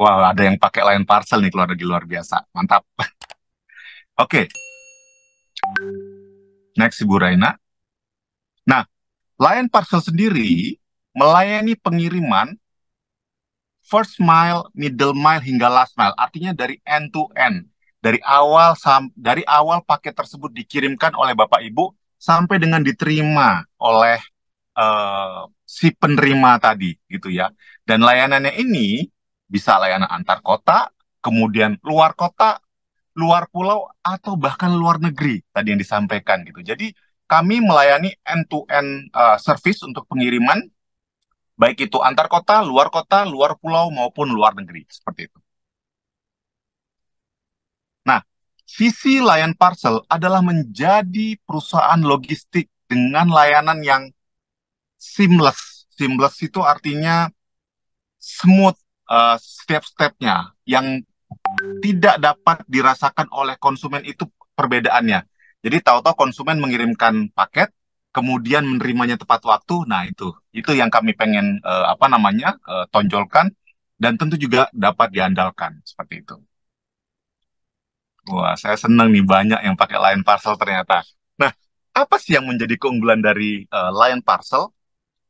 Wah, wow, ada yang pakai lain parcel nih keluarga luar biasa. Mantap. Oke. Okay. Next Ibu Raina. Nah, lain parcel sendiri melayani pengiriman first mile, middle mile hingga last mile. Artinya dari end to end. Dari awal dari awal paket tersebut dikirimkan oleh Bapak Ibu sampai dengan diterima oleh uh, si penerima tadi gitu ya. Dan layanannya ini bisa layanan antar kota, kemudian luar kota, luar pulau atau bahkan luar negeri tadi yang disampaikan gitu. Jadi kami melayani end to end uh, service untuk pengiriman baik itu antar kota, luar kota, luar pulau maupun luar negeri seperti itu. Nah, visi layan Parcel adalah menjadi perusahaan logistik dengan layanan yang seamless. Seamless itu artinya smooth, Eh, step-stepnya yang tidak dapat dirasakan oleh konsumen itu perbedaannya. Jadi tahu-tahu konsumen mengirimkan paket, kemudian menerimanya tepat waktu. Nah itu, itu yang kami pengen uh, apa namanya uh, tonjolkan dan tentu juga dapat diandalkan seperti itu. Wah, saya senang nih banyak yang pakai Lion Parcel ternyata. Nah, apa sih yang menjadi keunggulan dari uh, Lion Parcel?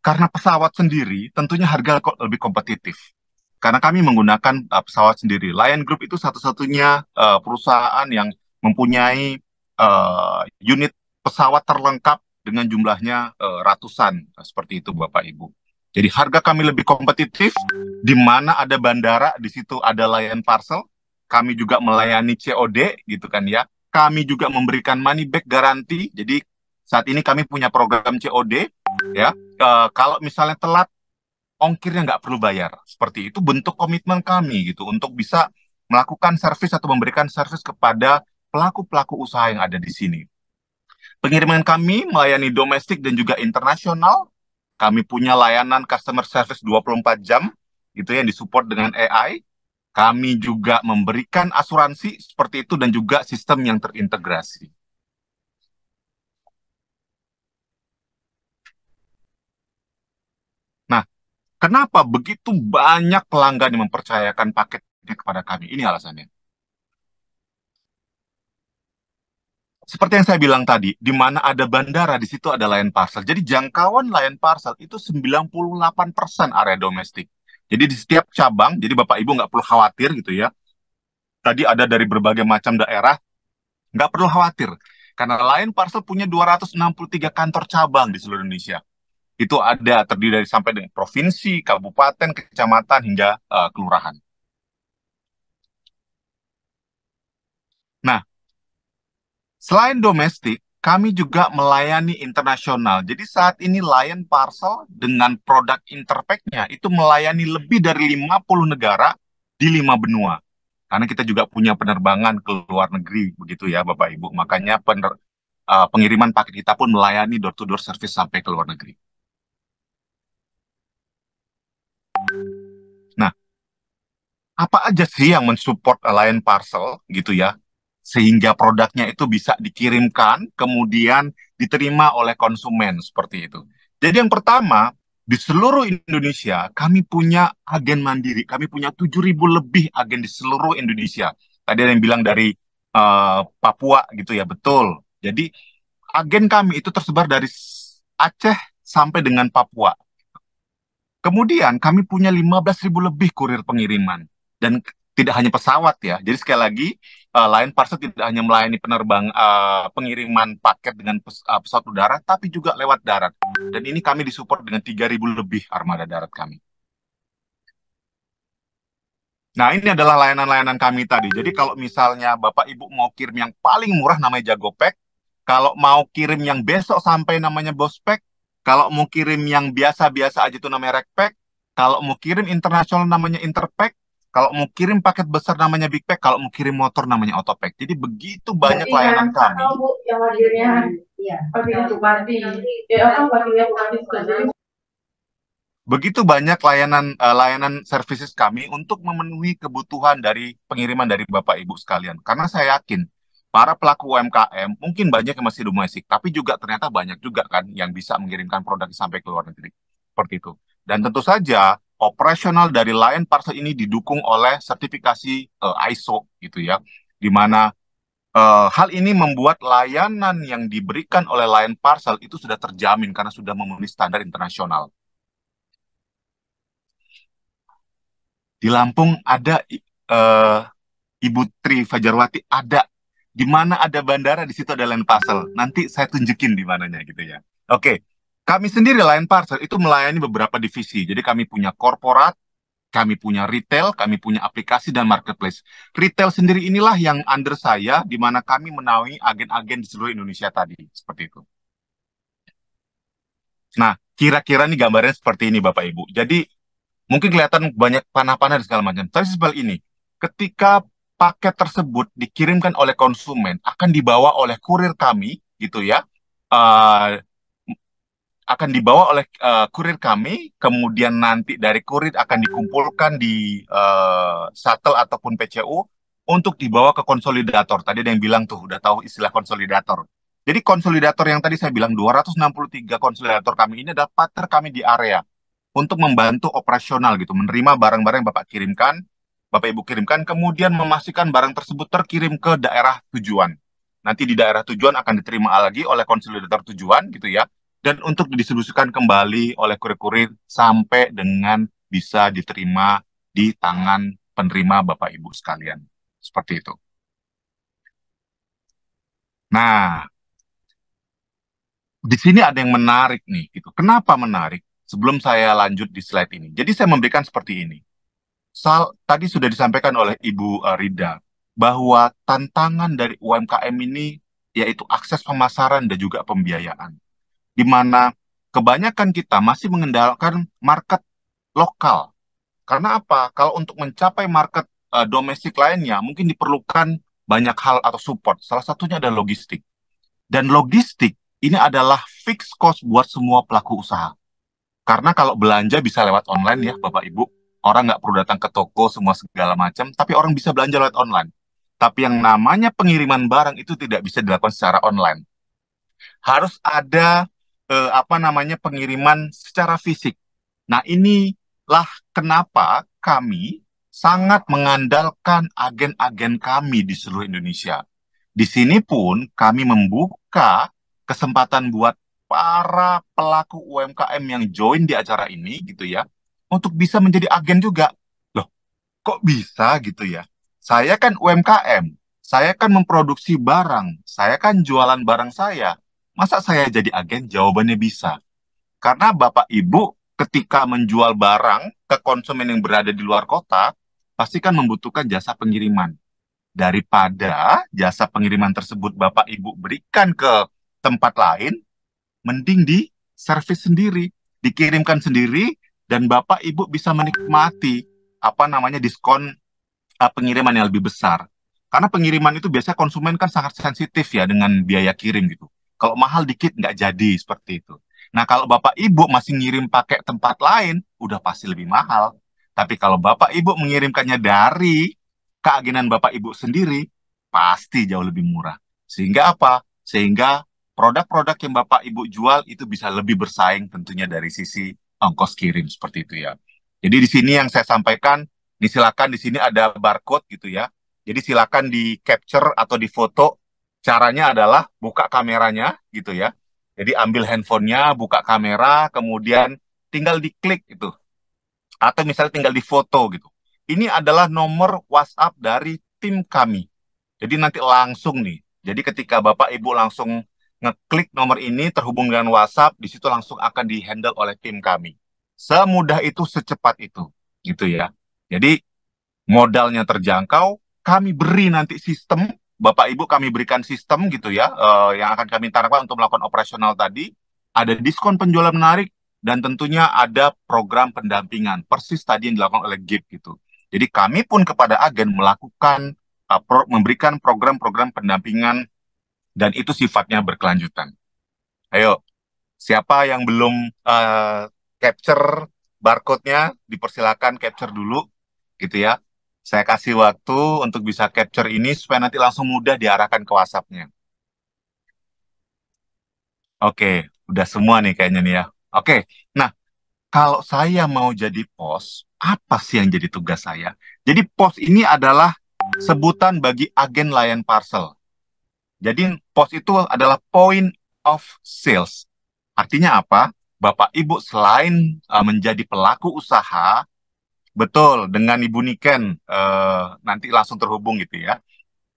Karena pesawat sendiri tentunya harga lebih kompetitif karena kami menggunakan uh, pesawat sendiri. Lion Group itu satu-satunya uh, perusahaan yang mempunyai uh, unit pesawat terlengkap dengan jumlahnya uh, ratusan uh, seperti itu Bapak Ibu. Jadi harga kami lebih kompetitif di mana ada bandara di situ ada Lion Parcel, kami juga melayani COD gitu kan ya. Kami juga memberikan money back garanti. Jadi saat ini kami punya program COD ya. Uh, kalau misalnya telat ongkirnya nggak perlu bayar. Seperti itu bentuk komitmen kami gitu untuk bisa melakukan servis atau memberikan servis kepada pelaku-pelaku usaha yang ada di sini. Pengiriman kami melayani domestik dan juga internasional. Kami punya layanan customer service 24 jam gitu yang disupport dengan AI. Kami juga memberikan asuransi seperti itu dan juga sistem yang terintegrasi. Kenapa begitu banyak pelanggan yang mempercayakan paketnya kepada kami? Ini alasannya. Seperti yang saya bilang tadi, di mana ada bandara, di situ ada layan parcel. Jadi jangkauan layan parcel itu 98% area domestik. Jadi di setiap cabang, jadi Bapak Ibu nggak perlu khawatir gitu ya. Tadi ada dari berbagai macam daerah, nggak perlu khawatir. Karena lain parcel punya 263 kantor cabang di seluruh Indonesia itu ada terdiri dari sampai dengan provinsi, kabupaten, kecamatan hingga uh, kelurahan. Nah, selain domestik, kami juga melayani internasional. Jadi saat ini Lion Parcel dengan produk interpack itu melayani lebih dari 50 negara di lima benua. Karena kita juga punya penerbangan ke luar negeri begitu ya Bapak Ibu. Makanya pener, uh, pengiriman paket kita pun melayani door to door service sampai ke luar negeri. apa aja sih yang mensupport lain Parcel gitu ya sehingga produknya itu bisa dikirimkan kemudian diterima oleh konsumen seperti itu. Jadi yang pertama di seluruh Indonesia kami punya agen mandiri, kami punya 7.000 lebih agen di seluruh Indonesia. Tadi ada yang bilang dari uh, Papua gitu ya, betul. Jadi agen kami itu tersebar dari Aceh sampai dengan Papua. Kemudian kami punya 15.000 lebih kurir pengiriman dan tidak hanya pesawat ya. Jadi sekali lagi uh, Lion Parcel tidak hanya melayani penerbang uh, pengiriman paket dengan pes, uh, pesawat udara, tapi juga lewat darat. Dan ini kami disupport dengan 3.000 lebih armada darat kami. Nah ini adalah layanan-layanan kami tadi. Jadi kalau misalnya Bapak Ibu mau kirim yang paling murah namanya Jagopack, kalau mau kirim yang besok sampai namanya Pack, kalau mau kirim yang biasa-biasa aja itu namanya Rekpack, kalau mau kirim internasional namanya Interpack, kalau mau kirim paket besar namanya Big Pack, kalau mau kirim motor namanya auto pack. Jadi begitu banyak Jadi, iya, layanan yang kami. Bu, yang hadirnya ya. Begitu banyak layanan uh, layanan services kami untuk memenuhi kebutuhan dari pengiriman dari Bapak Ibu sekalian. Karena saya yakin para pelaku UMKM mungkin banyak yang masih domestik, tapi juga ternyata banyak juga kan yang bisa mengirimkan produk sampai ke luar negeri. Seperti itu. Dan tentu saja operasional dari lain parcel ini didukung oleh sertifikasi uh, eh, ISO gitu ya. Di mana uh, hal ini membuat layanan yang diberikan oleh lain parcel itu sudah terjamin karena sudah memenuhi standar internasional. Di Lampung ada uh, Ibu Tri Fajarwati ada di mana ada bandara di situ ada lain parcel. Nanti saya tunjukin di mananya gitu ya. Oke, kami sendiri Lion Parcel itu melayani beberapa divisi. Jadi kami punya korporat, kami punya retail, kami punya aplikasi dan marketplace. Retail sendiri inilah yang under saya, di mana kami menaungi agen-agen di seluruh Indonesia tadi, seperti itu. Nah, kira-kira ini gambarnya seperti ini Bapak Ibu. Jadi, mungkin kelihatan banyak panah-panah dan segala macam. Tapi sebalik ini, ketika paket tersebut dikirimkan oleh konsumen, akan dibawa oleh kurir kami, gitu ya, uh, akan dibawa oleh uh, kurir kami, kemudian nanti dari kurir akan dikumpulkan di uh, shuttle ataupun PCU untuk dibawa ke konsolidator. Tadi ada yang bilang tuh, udah tahu istilah konsolidator. Jadi konsolidator yang tadi saya bilang 263 konsolidator kami ini adalah partner kami di area untuk membantu operasional gitu, menerima barang-barang yang Bapak kirimkan, Bapak Ibu kirimkan, kemudian memastikan barang tersebut terkirim ke daerah tujuan. Nanti di daerah tujuan akan diterima lagi oleh konsolidator tujuan gitu ya dan untuk didistribusikan kembali oleh kurir-kurir sampai dengan bisa diterima di tangan penerima Bapak Ibu sekalian. Seperti itu. Nah, di sini ada yang menarik nih gitu. Kenapa menarik? Sebelum saya lanjut di slide ini. Jadi saya memberikan seperti ini. Sal, tadi sudah disampaikan oleh Ibu eh, Rida bahwa tantangan dari UMKM ini yaitu akses pemasaran dan juga pembiayaan di mana kebanyakan kita masih mengendalikan market lokal. Karena apa? Kalau untuk mencapai market uh, domestik lainnya, mungkin diperlukan banyak hal atau support. Salah satunya adalah logistik. Dan logistik ini adalah fixed cost buat semua pelaku usaha. Karena kalau belanja bisa lewat online ya, Bapak Ibu. Orang nggak perlu datang ke toko, semua segala macam, tapi orang bisa belanja lewat online. Tapi yang namanya pengiriman barang itu tidak bisa dilakukan secara online. Harus ada eh, apa namanya pengiriman secara fisik. Nah, inilah kenapa kami sangat mengandalkan agen-agen kami di seluruh Indonesia. Di sini pun kami membuka kesempatan buat para pelaku UMKM yang join di acara ini gitu ya, untuk bisa menjadi agen juga. Loh, kok bisa gitu ya? Saya kan UMKM, saya kan memproduksi barang, saya kan jualan barang saya, Masa saya jadi agen? Jawabannya bisa. Karena Bapak Ibu ketika menjual barang ke konsumen yang berada di luar kota, pasti kan membutuhkan jasa pengiriman. Daripada jasa pengiriman tersebut Bapak Ibu berikan ke tempat lain, mending di servis sendiri, dikirimkan sendiri, dan Bapak Ibu bisa menikmati apa namanya diskon eh, pengiriman yang lebih besar. Karena pengiriman itu biasanya konsumen kan sangat sensitif ya dengan biaya kirim gitu. Kalau mahal dikit nggak jadi seperti itu. Nah kalau bapak ibu masih ngirim pakai tempat lain, udah pasti lebih mahal. Tapi kalau bapak ibu mengirimkannya dari keagenan bapak ibu sendiri, pasti jauh lebih murah. Sehingga apa? Sehingga produk-produk yang bapak ibu jual itu bisa lebih bersaing tentunya dari sisi ongkos kirim seperti itu ya. Jadi di sini yang saya sampaikan, silakan di sini ada barcode gitu ya. Jadi silakan di capture atau di foto Caranya adalah buka kameranya gitu ya. Jadi ambil handphonenya, buka kamera, kemudian tinggal diklik itu. Atau misalnya tinggal difoto gitu. Ini adalah nomor WhatsApp dari tim kami. Jadi nanti langsung nih. Jadi ketika Bapak Ibu langsung ngeklik nomor ini terhubung dengan WhatsApp, di situ langsung akan dihandle oleh tim kami. Semudah itu, secepat itu, gitu ya. Jadi modalnya terjangkau, kami beri nanti sistem Bapak Ibu kami berikan sistem gitu ya uh, yang akan kami tarakan untuk melakukan operasional tadi ada diskon penjualan menarik dan tentunya ada program pendampingan persis tadi yang dilakukan oleh GIP gitu. Jadi kami pun kepada agen melakukan uh, pro, memberikan program-program pendampingan dan itu sifatnya berkelanjutan. Ayo, siapa yang belum uh, capture barcode-nya dipersilakan capture dulu gitu ya. Saya kasih waktu untuk bisa capture ini supaya nanti langsung mudah diarahkan ke WhatsApp-nya. Oke, udah semua nih kayaknya nih ya. Oke, nah kalau saya mau jadi pos, apa sih yang jadi tugas saya? Jadi pos ini adalah sebutan bagi agen layan parcel. Jadi pos itu adalah point of sales. Artinya apa? Bapak Ibu selain eh, menjadi pelaku usaha, Betul, dengan Ibu Niken eh, nanti langsung terhubung gitu ya.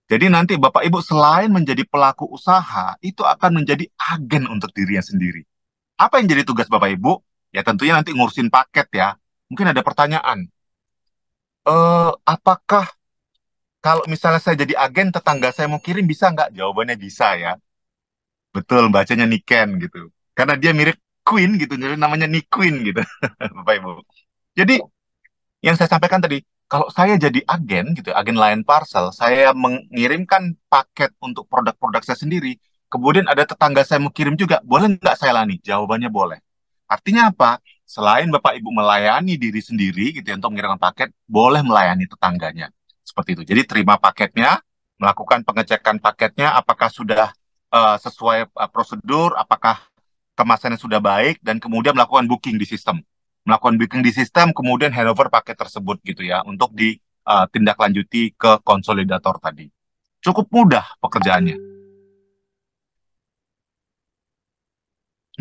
Jadi nanti Bapak Ibu selain menjadi pelaku usaha, itu akan menjadi agen untuk dirinya sendiri. Apa yang jadi tugas Bapak Ibu? Ya tentunya nanti ngurusin paket ya. Mungkin ada pertanyaan. Eh, apakah kalau misalnya saya jadi agen, tetangga saya mau kirim bisa nggak? Jawabannya bisa ya. Betul, bacanya Niken gitu. Karena dia mirip Queen gitu, jadi namanya Nick Queen gitu, Bapak Ibu. Jadi yang saya sampaikan tadi, kalau saya jadi agen gitu, ya, agen lain parcel, saya mengirimkan paket untuk produk-produk saya sendiri, kemudian ada tetangga saya mau kirim juga, boleh nggak saya lani? Jawabannya boleh. Artinya apa? Selain Bapak Ibu melayani diri sendiri gitu ya, untuk mengirimkan paket, boleh melayani tetangganya. Seperti itu. Jadi terima paketnya, melakukan pengecekan paketnya, apakah sudah uh, sesuai uh, prosedur, apakah kemasannya sudah baik, dan kemudian melakukan booking di sistem melakukan breaking di sistem, kemudian handover paket tersebut gitu ya untuk ditindaklanjuti eh, ke konsolidator tadi. Cukup mudah pekerjaannya.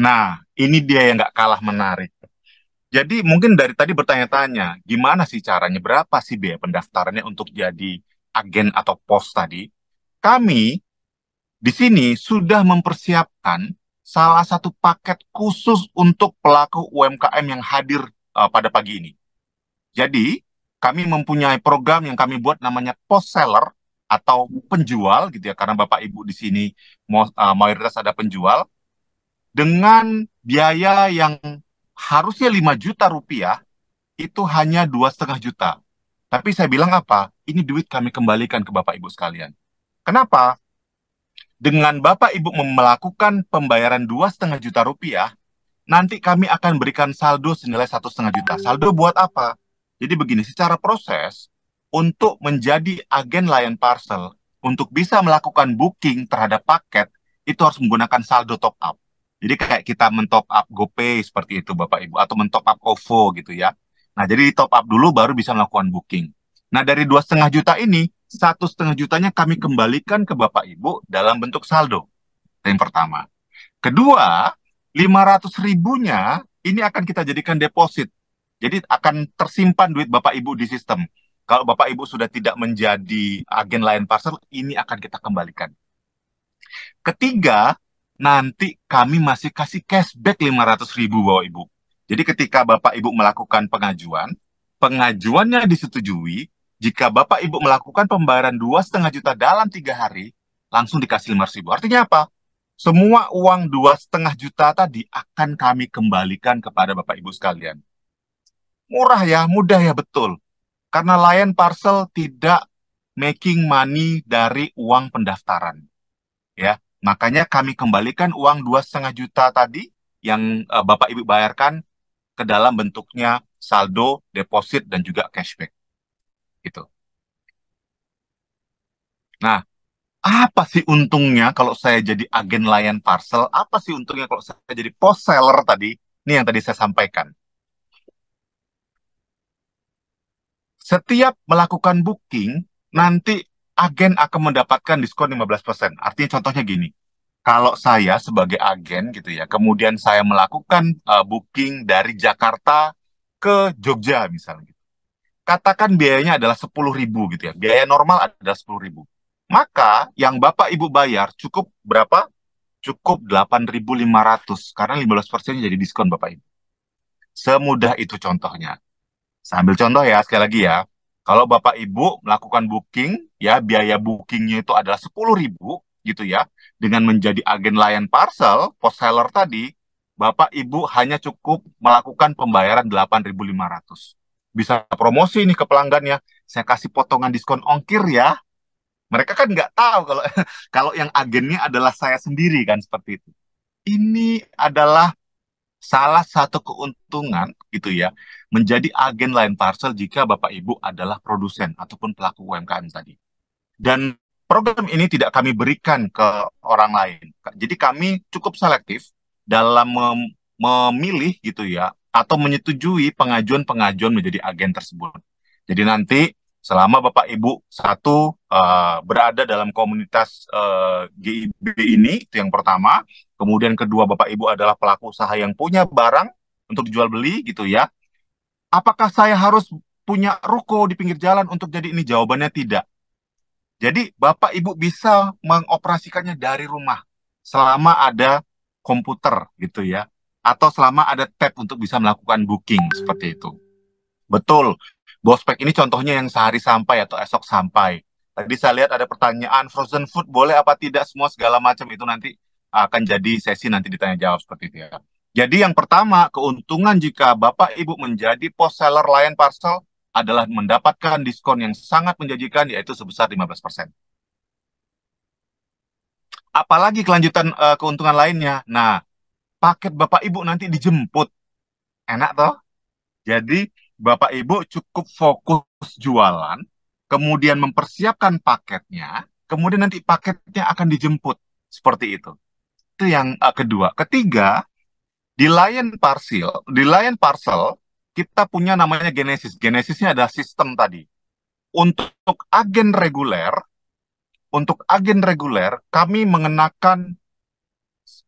Nah, ini dia yang nggak kalah menarik. Jadi mungkin dari tadi bertanya-tanya, gimana sih caranya, berapa sih biaya pendaftarannya untuk jadi agen atau pos tadi? Kami di sini sudah mempersiapkan salah satu paket khusus untuk pelaku UMKM yang hadir uh, pada pagi ini. Jadi, kami mempunyai program yang kami buat namanya post seller atau penjual gitu ya karena Bapak Ibu di sini uh, mayoritas ada penjual dengan biaya yang harusnya 5 juta rupiah itu hanya dua setengah juta. Tapi saya bilang apa? Ini duit kami kembalikan ke Bapak Ibu sekalian. Kenapa? dengan Bapak Ibu melakukan pembayaran dua setengah juta rupiah, nanti kami akan berikan saldo senilai satu setengah juta. Saldo buat apa? Jadi begini, secara proses untuk menjadi agen layan parcel, untuk bisa melakukan booking terhadap paket, itu harus menggunakan saldo top up. Jadi kayak kita mentop up GoPay seperti itu Bapak Ibu, atau mentop up OVO gitu ya. Nah jadi top up dulu baru bisa melakukan booking. Nah dari dua setengah juta ini satu setengah jutanya kami kembalikan ke Bapak Ibu dalam bentuk saldo. Yang pertama. Kedua, 500 ribunya ini akan kita jadikan deposit. Jadi akan tersimpan duit Bapak Ibu di sistem. Kalau Bapak Ibu sudah tidak menjadi agen lain parcel, ini akan kita kembalikan. Ketiga, nanti kami masih kasih cashback 500 ribu Bapak Ibu. Jadi ketika Bapak Ibu melakukan pengajuan, pengajuannya disetujui, jika Bapak Ibu melakukan pembayaran dua setengah juta dalam tiga hari, langsung dikasih lima ribu. Artinya apa? Semua uang dua setengah juta tadi akan kami kembalikan kepada Bapak Ibu sekalian. Murah ya, mudah ya, betul. Karena layan parcel tidak making money dari uang pendaftaran. Ya, makanya kami kembalikan uang dua setengah juta tadi yang eh, Bapak Ibu bayarkan ke dalam bentuknya saldo, deposit, dan juga cashback gitu. Nah, apa sih untungnya kalau saya jadi agen layan parcel? Apa sih untungnya kalau saya jadi post seller tadi? Ini yang tadi saya sampaikan. Setiap melakukan booking, nanti agen akan mendapatkan diskon 15%. Artinya contohnya gini, kalau saya sebagai agen gitu ya, kemudian saya melakukan uh, booking dari Jakarta ke Jogja misalnya gitu katakan biayanya adalah sepuluh ribu gitu ya. Biaya normal adalah sepuluh ribu. Maka yang Bapak Ibu bayar cukup berapa? Cukup delapan ribu lima 8.500 karena 15% jadi diskon Bapak Ibu. Semudah itu contohnya. Sambil contoh ya sekali lagi ya. Kalau Bapak Ibu melakukan booking ya biaya bookingnya itu adalah sepuluh ribu gitu ya. Dengan menjadi agen layan parcel, post seller tadi, Bapak Ibu hanya cukup melakukan pembayaran delapan ribu lima ratus bisa promosi nih ke pelanggannya. Saya kasih potongan diskon ongkir ya. Mereka kan nggak tahu kalau kalau yang agennya adalah saya sendiri kan seperti itu. Ini adalah salah satu keuntungan gitu ya menjadi agen lain parcel jika Bapak Ibu adalah produsen ataupun pelaku UMKM tadi. Dan program ini tidak kami berikan ke orang lain. Jadi kami cukup selektif dalam mem memilih gitu ya atau menyetujui pengajuan-pengajuan menjadi agen tersebut. Jadi nanti selama Bapak Ibu satu uh, berada dalam komunitas uh, eh, GIB ini itu yang pertama, kemudian kedua Bapak Ibu adalah pelaku usaha yang punya barang untuk jual beli gitu ya. Apakah saya harus punya ruko di pinggir jalan untuk jadi ini? Jawabannya tidak. Jadi Bapak Ibu bisa mengoperasikannya dari rumah selama ada komputer gitu ya atau selama ada tab untuk bisa melakukan booking seperti itu. Betul. Bospek ini contohnya yang sehari sampai atau esok sampai. Tadi saya lihat ada pertanyaan frozen food boleh apa tidak semua segala macam itu nanti akan jadi sesi nanti ditanya jawab seperti itu ya. Jadi yang pertama, keuntungan jika Bapak Ibu menjadi post seller lain parcel adalah mendapatkan diskon yang sangat menjanjikan yaitu sebesar 15%. Apalagi kelanjutan uh, keuntungan lainnya. Nah, paket Bapak Ibu nanti dijemput. Enak toh? Jadi Bapak Ibu cukup fokus jualan, kemudian mempersiapkan paketnya, kemudian nanti paketnya akan dijemput. Seperti itu. Itu yang uh, kedua. Ketiga, di lain parcel, di layan parcel kita punya namanya genesis. Genesisnya ada sistem tadi. Untuk agen reguler, untuk agen reguler kami mengenakan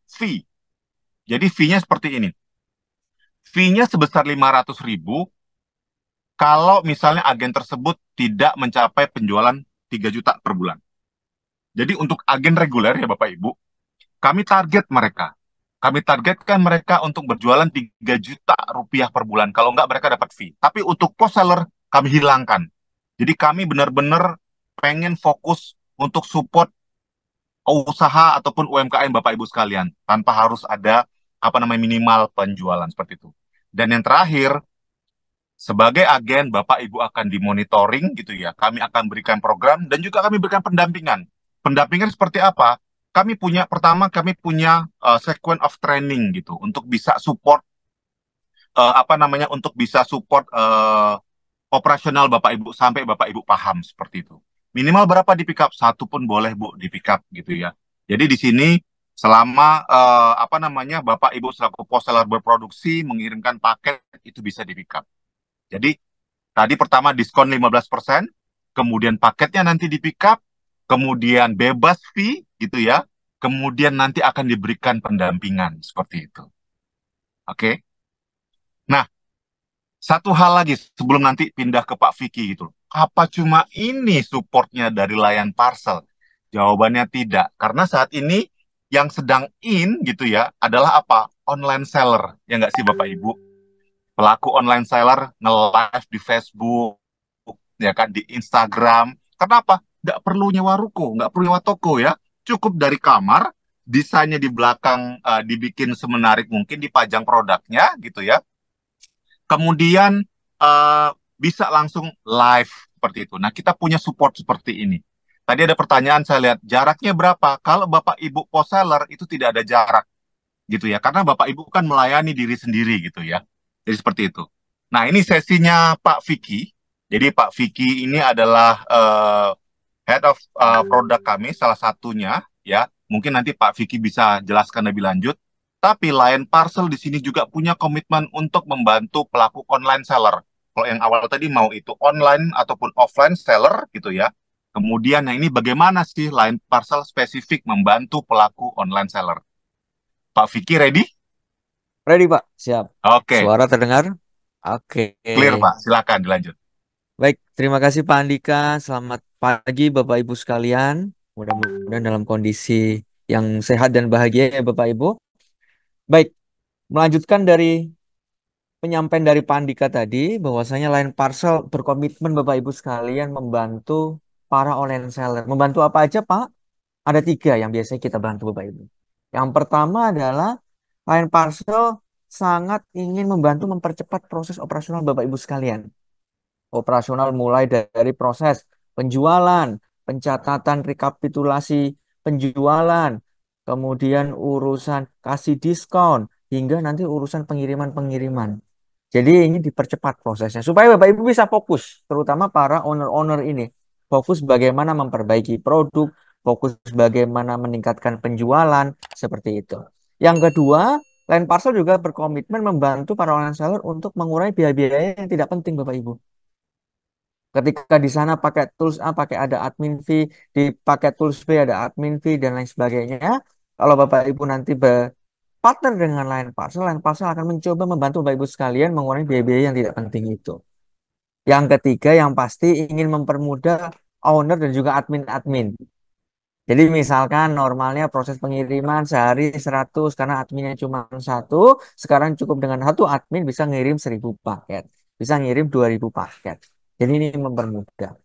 fee jadi fee-nya seperti ini. Fee-nya sebesar 500 ribu kalau misalnya agen tersebut tidak mencapai penjualan 3 juta per bulan. Jadi untuk agen reguler ya Bapak Ibu, kami target mereka. Kami targetkan mereka untuk berjualan 3 juta rupiah per bulan. Kalau nggak mereka dapat fee. Tapi untuk post seller kami hilangkan. Jadi kami benar-benar pengen fokus untuk support usaha ataupun UMKM Bapak Ibu sekalian tanpa harus ada apa namanya minimal penjualan seperti itu. Dan yang terakhir sebagai agen Bapak Ibu akan dimonitoring gitu ya. Kami akan berikan program dan juga kami berikan pendampingan. Pendampingan seperti apa? Kami punya pertama kami punya uh, eh, sequence of training gitu untuk bisa support uh, apa namanya untuk bisa support uh, operasional Bapak Ibu sampai Bapak Ibu paham seperti itu. Minimal berapa di pick up? Satu pun boleh Bu di pick up gitu ya. Jadi di sini selama uh, apa namanya bapak ibu selaku posteller berproduksi mengirimkan paket itu bisa di pick up. Jadi tadi pertama diskon 15%, kemudian paketnya nanti di pick up, kemudian bebas fee gitu ya. Kemudian nanti akan diberikan pendampingan seperti itu. Oke. Okay? Nah, satu hal lagi sebelum nanti pindah ke Pak Vicky gitu. Apa cuma ini supportnya dari layan parcel? Jawabannya tidak, karena saat ini yang sedang in gitu ya adalah apa? Online seller. Ya nggak sih Bapak Ibu? Pelaku online seller nge-live di Facebook, ya kan di Instagram. Kenapa? Nggak perlu nyewa ruko, nggak perlu nyewa toko ya. Cukup dari kamar, desainnya di belakang uh, dibikin semenarik mungkin, dipajang produknya gitu ya. Kemudian uh, bisa langsung live seperti itu. Nah, kita punya support seperti ini. Tadi ada pertanyaan saya lihat, jaraknya berapa? Kalau Bapak Ibu post seller itu tidak ada jarak gitu ya. Karena Bapak Ibu kan melayani diri sendiri gitu ya. Jadi seperti itu. Nah, ini sesinya Pak Vicky. Jadi Pak Vicky ini adalah uh, head of uh, produk kami salah satunya ya. Mungkin nanti Pak Vicky bisa jelaskan lebih lanjut. Tapi lain Parcel di sini juga punya komitmen untuk membantu pelaku online seller. Kalau yang awal tadi mau itu online ataupun offline seller gitu ya Kemudian yang nah, ini bagaimana sih line parcel spesifik membantu pelaku online seller? Pak Vicky ready? Ready Pak, siap. Oke. Okay. Suara terdengar? Oke. Okay. Clear Pak, silakan dilanjut. Baik, terima kasih Pak Andika. Selamat pagi Bapak Ibu sekalian. Mudah-mudahan dalam kondisi yang sehat dan bahagia ya Bapak Ibu. Baik, melanjutkan dari penyampaian dari Pak Andika tadi bahwasanya lain parcel berkomitmen Bapak Ibu sekalian membantu para online seller. Membantu apa aja, Pak? Ada tiga yang biasanya kita bantu, Bapak Ibu. Yang pertama adalah klien parcel sangat ingin membantu mempercepat proses operasional Bapak Ibu sekalian. Operasional mulai dari proses penjualan, pencatatan rekapitulasi penjualan, kemudian urusan kasih diskon, hingga nanti urusan pengiriman-pengiriman. Jadi ini dipercepat prosesnya supaya Bapak Ibu bisa fokus, terutama para owner-owner ini fokus bagaimana memperbaiki produk, fokus bagaimana meningkatkan penjualan, seperti itu. Yang kedua, Land Parcel juga berkomitmen membantu para online seller untuk mengurai biaya-biaya yang tidak penting, Bapak Ibu. Ketika di sana pakai tools A, pakai ada admin fee, di pakai tools B ada admin fee dan lain sebagainya. Kalau Bapak Ibu nanti berpartner dengan Land Parcel, Land Parcel akan mencoba membantu Bapak Ibu sekalian mengurangi biaya-biaya yang tidak penting itu. Yang ketiga yang pasti ingin mempermudah owner dan juga admin-admin. Jadi misalkan normalnya proses pengiriman sehari 100 karena adminnya cuma satu, sekarang cukup dengan satu admin bisa ngirim 1000 paket, bisa ngirim 2000 paket. Jadi ini mempermudah.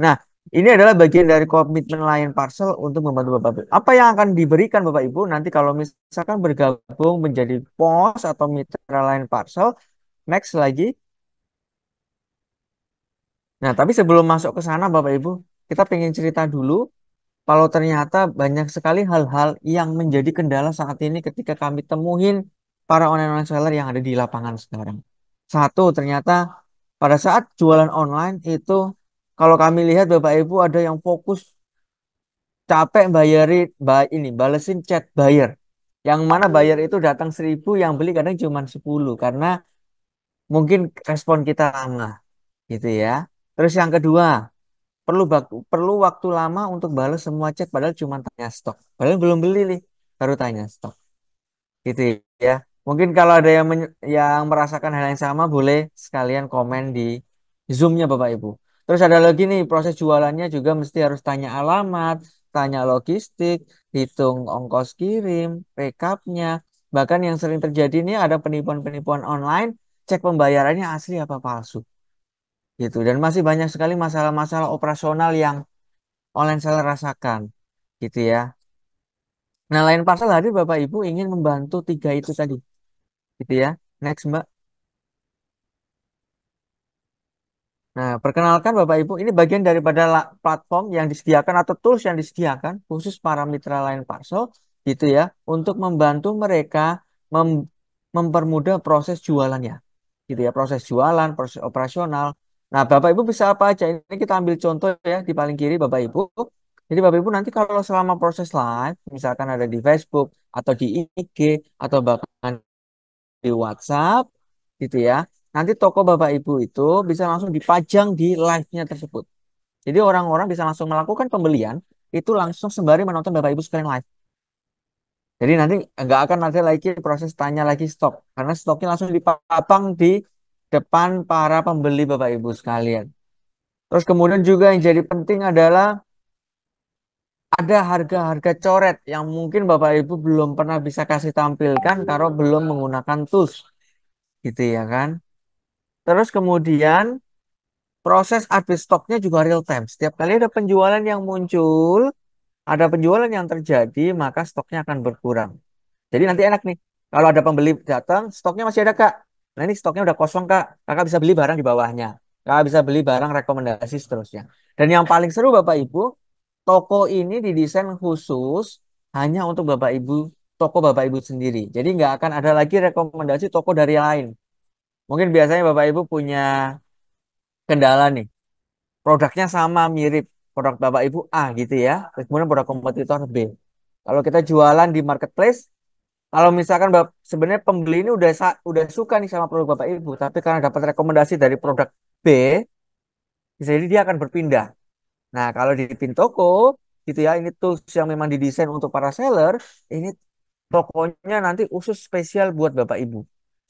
Nah, ini adalah bagian dari komitmen lain parcel untuk membantu Bapak Ibu. Apa yang akan diberikan Bapak Ibu nanti kalau misalkan bergabung menjadi pos atau mitra lain parcel, next lagi Nah, tapi sebelum masuk ke sana, Bapak Ibu, kita pengen cerita dulu kalau ternyata banyak sekali hal-hal yang menjadi kendala saat ini ketika kami temuin para online-online seller yang ada di lapangan sekarang. Satu, ternyata pada saat jualan online itu kalau kami lihat Bapak Ibu ada yang fokus capek bayarin bay ini balesin chat buyer. Yang mana buyer itu datang seribu, yang beli kadang cuma sepuluh karena mungkin respon kita lama gitu ya. Terus yang kedua, perlu waktu, perlu waktu lama untuk balas semua chat padahal cuma tanya stok. Padahal belum beli nih, baru tanya stok. Gitu ya. Mungkin kalau ada yang yang merasakan hal yang sama boleh sekalian komen di Zoom-nya Bapak Ibu. Terus ada lagi nih proses jualannya juga mesti harus tanya alamat, tanya logistik, hitung ongkos kirim, rekapnya. Bahkan yang sering terjadi ini ada penipuan-penipuan online, cek pembayarannya asli apa palsu gitu dan masih banyak sekali masalah-masalah operasional yang online seller rasakan gitu ya nah lain parcel hadir bapak ibu ingin membantu tiga itu tadi gitu ya next mbak nah perkenalkan bapak ibu ini bagian daripada platform yang disediakan atau tools yang disediakan khusus para mitra lain parcel gitu ya untuk membantu mereka mem mempermudah proses jualannya gitu ya proses jualan proses operasional Nah, Bapak Ibu bisa apa aja? Ini kita ambil contoh ya di paling kiri Bapak Ibu. Jadi Bapak Ibu nanti kalau selama proses live, misalkan ada di Facebook atau di IG atau bahkan di WhatsApp gitu ya. Nanti toko Bapak Ibu itu bisa langsung dipajang di live-nya tersebut. Jadi orang-orang bisa langsung melakukan pembelian itu langsung sembari menonton Bapak Ibu sekalian live. Jadi nanti nggak akan nanti lagi proses tanya lagi stok karena stoknya langsung dipapang di depan para pembeli Bapak Ibu sekalian. Terus kemudian juga yang jadi penting adalah ada harga-harga coret yang mungkin Bapak Ibu belum pernah bisa kasih tampilkan kalau belum menggunakan tools. Gitu ya kan. Terus kemudian proses habis stoknya juga real time. Setiap kali ada penjualan yang muncul, ada penjualan yang terjadi, maka stoknya akan berkurang. Jadi nanti enak nih. Kalau ada pembeli datang, stoknya masih ada kak nah ini stoknya udah kosong kak kakak bisa beli barang di bawahnya kakak bisa beli barang rekomendasi seterusnya dan yang paling seru bapak ibu toko ini didesain khusus hanya untuk bapak ibu toko bapak ibu sendiri jadi nggak akan ada lagi rekomendasi toko dari lain mungkin biasanya bapak ibu punya kendala nih produknya sama mirip produk bapak ibu A gitu ya kemudian produk kompetitor B kalau kita jualan di marketplace kalau misalkan Bapak sebenarnya pembeli ini udah udah suka nih sama produk Bapak Ibu, tapi karena dapat rekomendasi dari produk B, bisa jadi dia akan berpindah. Nah, kalau di toko, gitu ya, ini tuh yang memang didesain untuk para seller, ini tokonya nanti khusus spesial buat Bapak Ibu.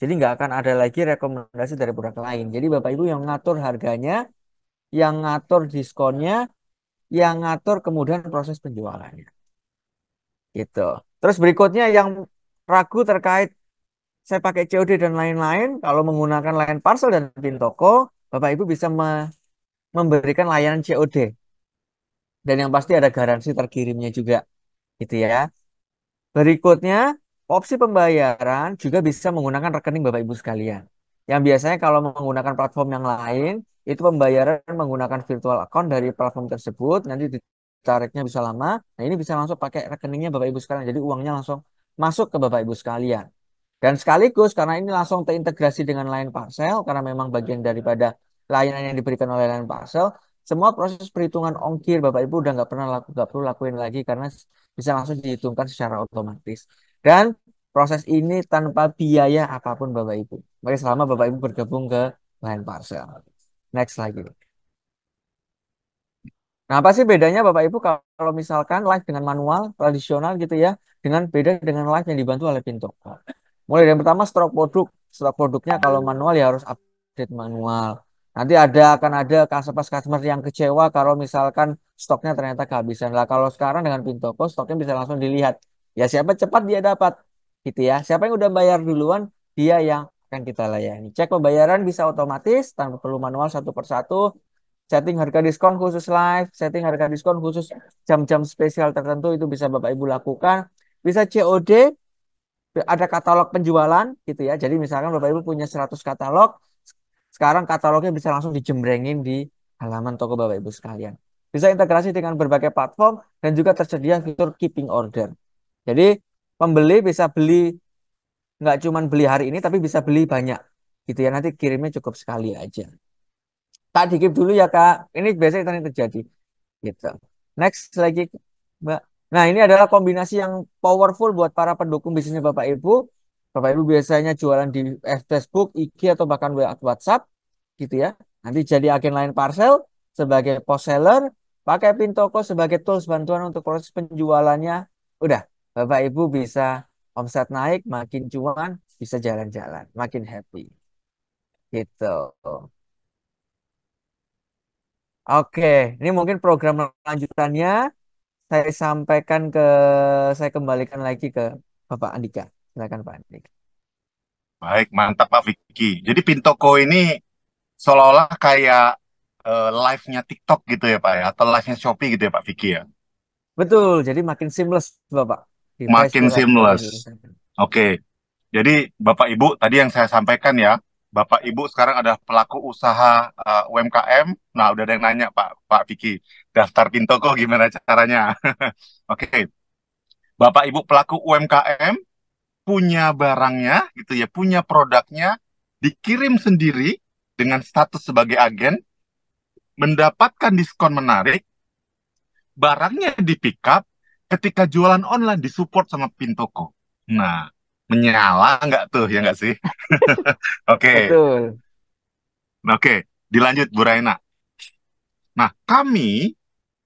Jadi nggak akan ada lagi rekomendasi dari produk lain. Jadi Bapak Ibu yang ngatur harganya, yang ngatur diskonnya, yang ngatur kemudian proses penjualannya. Gitu. Terus berikutnya yang ragu terkait saya pakai COD dan lain-lain, kalau menggunakan layanan parcel dan pin toko, Bapak Ibu bisa me memberikan layanan COD. Dan yang pasti ada garansi terkirimnya juga. Gitu ya. Berikutnya, opsi pembayaran juga bisa menggunakan rekening Bapak Ibu sekalian. Yang biasanya kalau menggunakan platform yang lain, itu pembayaran menggunakan virtual account dari platform tersebut, nanti ditariknya bisa lama. Nah, ini bisa langsung pakai rekeningnya Bapak Ibu sekalian. Jadi uangnya langsung masuk ke Bapak Ibu sekalian. Dan sekaligus karena ini langsung terintegrasi dengan lain parcel karena memang bagian daripada layanan yang diberikan oleh lain parcel, semua proses perhitungan ongkir Bapak Ibu udah nggak pernah laku, nggak perlu lakuin lagi karena bisa langsung dihitungkan secara otomatis. Dan proses ini tanpa biaya apapun Bapak Ibu. Mari selama Bapak Ibu bergabung ke lain parcel. Next lagi. Nah, apa sih bedanya Bapak Ibu kalau misalkan live dengan manual tradisional gitu ya? dengan beda dengan live yang dibantu oleh Pintu. Mulai dari yang pertama stok produk. Stok produknya kalau manual ya harus update manual. Nanti ada akan ada customer-customer yang kecewa kalau misalkan stoknya ternyata kehabisan. Lah kalau sekarang dengan Pintoko stoknya bisa langsung dilihat. Ya siapa cepat dia dapat gitu ya. Siapa yang udah bayar duluan dia yang akan kita layani. Cek pembayaran bisa otomatis tanpa perlu manual satu persatu. Setting harga diskon khusus live, setting harga diskon khusus jam-jam spesial tertentu itu bisa Bapak Ibu lakukan bisa COD ada katalog penjualan gitu ya. Jadi misalkan Bapak Ibu punya 100 katalog, sekarang katalognya bisa langsung dijembrengin di halaman toko Bapak Ibu sekalian. Bisa integrasi dengan berbagai platform dan juga tersedia fitur keeping order. Jadi pembeli bisa beli nggak cuma beli hari ini tapi bisa beli banyak gitu ya. Nanti kirimnya cukup sekali aja. Tak dikip dulu ya Kak. Ini biasanya terjadi gitu. Next lagi Mbak. Nah, ini adalah kombinasi yang powerful buat para pendukung bisnisnya Bapak Ibu. Bapak Ibu biasanya jualan di Facebook, IG atau bahkan WhatsApp gitu ya. Nanti jadi agen lain parcel sebagai post seller, pakai pin toko sebagai tools bantuan untuk proses penjualannya. Udah, Bapak Ibu bisa omset naik, makin cuan, bisa jalan-jalan, makin happy. Gitu. Oke, ini mungkin program lanjutannya saya sampaikan ke saya kembalikan lagi ke Bapak Andika. Silakan Pak Andika. Baik, mantap Pak Vicky. Jadi Pintoko ini seolah-olah kayak uh, live-nya TikTok gitu ya Pak ya atau live-nya Shopee gitu ya Pak Vicky ya. Betul, jadi makin seamless Bapak. Di makin seamless. Oke. Okay. Jadi Bapak Ibu tadi yang saya sampaikan ya, Bapak Ibu sekarang ada pelaku usaha uh, eh, UMKM. Nah, udah ada yang nanya Pak Pak Vicky, daftar Pintoko gimana caranya? Oke. okay. Bapak Ibu pelaku UMKM punya barangnya gitu ya, punya produknya dikirim sendiri dengan status sebagai agen mendapatkan diskon menarik barangnya di pick up ketika jualan online disupport sama Pintoko. Nah, menyala nggak tuh ya nggak sih? Oke. Oke, okay, dilanjut Bu Raina. Nah, kami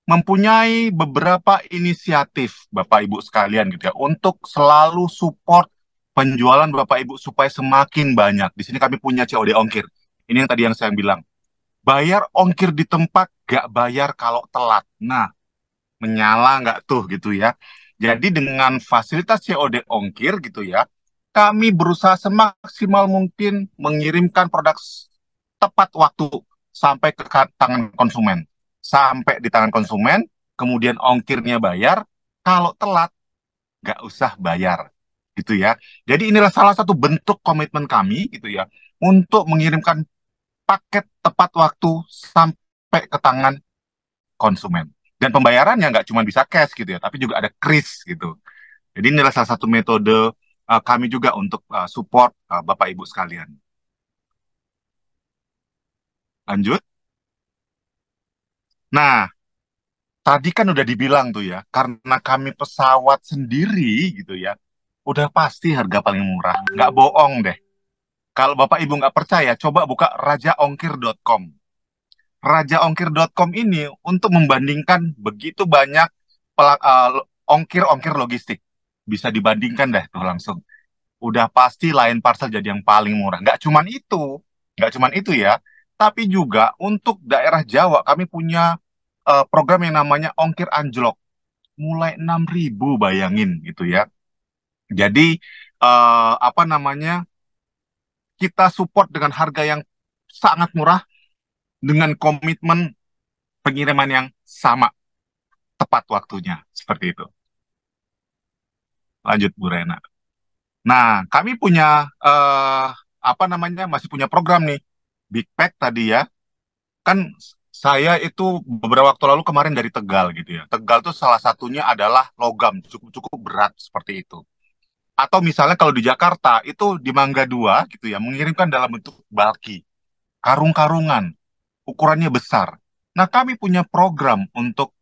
mempunyai beberapa inisiatif Bapak Ibu sekalian gitu ya untuk selalu support penjualan Bapak Ibu supaya semakin banyak. Di sini kami punya COD ongkir. Ini yang tadi yang saya bilang. Bayar ongkir di tempat gak bayar kalau telat. Nah, menyala nggak tuh gitu ya. Jadi dengan fasilitas COD ongkir gitu ya, kami berusaha semaksimal mungkin mengirimkan produk tepat waktu sampai ke tangan konsumen. Sampai di tangan konsumen, kemudian ongkirnya bayar, kalau telat nggak usah bayar gitu ya. Jadi inilah salah satu bentuk komitmen kami gitu ya untuk mengirimkan paket tepat waktu sampai ke tangan konsumen dan pembayarannya nggak cuma bisa cash gitu ya, tapi juga ada kris gitu. Jadi inilah salah satu metode uh, kami juga untuk uh, support uh, Bapak Ibu sekalian. Lanjut. Nah, tadi kan udah dibilang tuh ya, karena kami pesawat sendiri gitu ya, udah pasti harga paling murah. Nggak bohong deh. Kalau Bapak Ibu nggak percaya, coba buka rajaongkir.com rajaongkir.com ini untuk membandingkan begitu banyak eh, ongkir-ongkir uh, logistik. Bisa dibandingkan deh tuh langsung. Udah pasti lain parcel jadi yang paling murah. Nggak cuman itu, nggak cuman itu ya, tapi juga untuk daerah Jawa kami punya uh, program yang namanya ongkir anjlok. Mulai 6.000 bayangin gitu ya. Jadi uh, apa namanya? Kita support dengan harga yang sangat murah dengan komitmen pengiriman yang sama tepat waktunya seperti itu. Lanjut Bu Rena. Nah, kami punya uh, apa namanya masih punya program nih Big Pack tadi ya. Kan saya itu beberapa waktu lalu kemarin dari Tegal gitu ya. Tegal tuh salah satunya adalah logam cukup cukup berat seperti itu. Atau misalnya kalau di Jakarta itu di Mangga Dua gitu ya mengirimkan dalam bentuk balki karung-karungan ukurannya besar. Nah, kami punya program untuk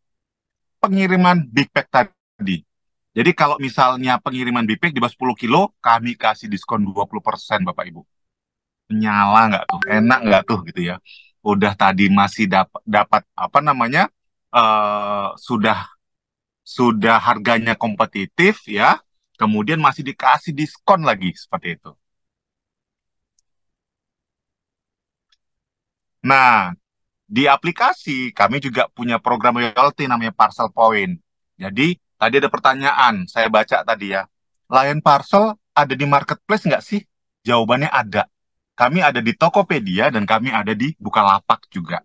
pengiriman big pack tadi. Jadi kalau misalnya pengiriman big pack di bawah 10 kilo, kami kasih diskon 20% Bapak Ibu. Nyala nggak tuh? Enak nggak tuh gitu ya? Udah tadi masih dapat dapat apa namanya? Uh, sudah sudah harganya kompetitif ya. Kemudian masih dikasih diskon lagi seperti itu. Nah, di aplikasi kami juga punya program loyalty namanya Parcel Point. Jadi tadi ada pertanyaan, saya baca tadi ya. Lion parcel ada di marketplace nggak sih? Jawabannya ada. Kami ada di Tokopedia dan kami ada di Bukalapak juga.